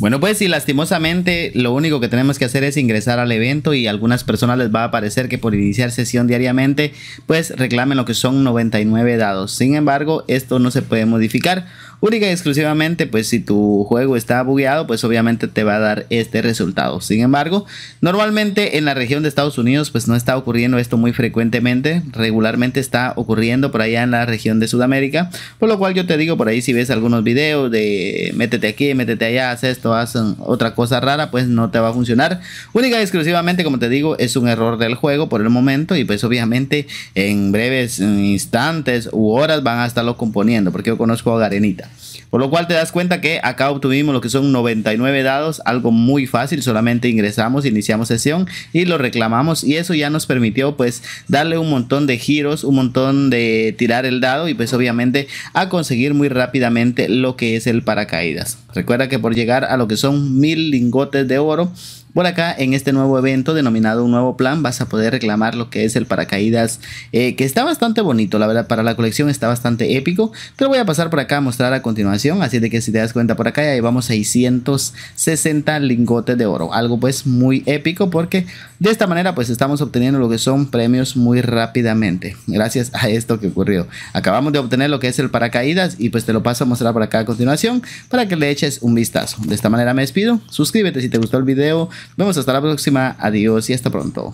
Bueno, pues y lastimosamente lo único que tenemos que hacer es ingresar al evento y a algunas personas les va a parecer que por iniciar sesión diariamente, pues reclamen lo que son 99 dados. Sin embargo, esto no se puede modificar. Única y exclusivamente, pues si tu juego está bugueado, pues obviamente te va a dar este resultado. Sin embargo, normalmente en la región de Estados Unidos, pues no está ocurriendo esto muy frecuentemente. Regularmente está ocurriendo por allá en la región de Sudamérica. Por lo cual yo te digo por ahí si ves algunos videos de métete aquí, métete allá, haz esto hacen otra cosa rara, pues no te va a funcionar. Única y exclusivamente, como te digo, es un error del juego por el momento y pues obviamente en breves instantes u horas van a estarlo componiendo, porque yo conozco a Garenita. Por lo cual te das cuenta que acá obtuvimos lo que son 99 dados, algo muy fácil, solamente ingresamos, iniciamos sesión y lo reclamamos y eso ya nos permitió pues darle un montón de giros, un montón de tirar el dado y pues obviamente a conseguir muy rápidamente lo que es el paracaídas. Recuerda que por llegar a lo que son mil lingotes de oro por acá, en este nuevo evento denominado Un Nuevo Plan, vas a poder reclamar lo que es el paracaídas, eh, que está bastante bonito, la verdad, para la colección está bastante épico. Te lo voy a pasar por acá a mostrar a continuación, así de que si te das cuenta por acá ya llevamos 660 lingotes de oro. Algo pues muy épico porque de esta manera pues estamos obteniendo lo que son premios muy rápidamente, gracias a esto que ocurrió. Acabamos de obtener lo que es el paracaídas y pues te lo paso a mostrar por acá a continuación para que le eches un vistazo. De esta manera me despido, suscríbete si te gustó el video nos vemos hasta la próxima. Adiós y hasta pronto.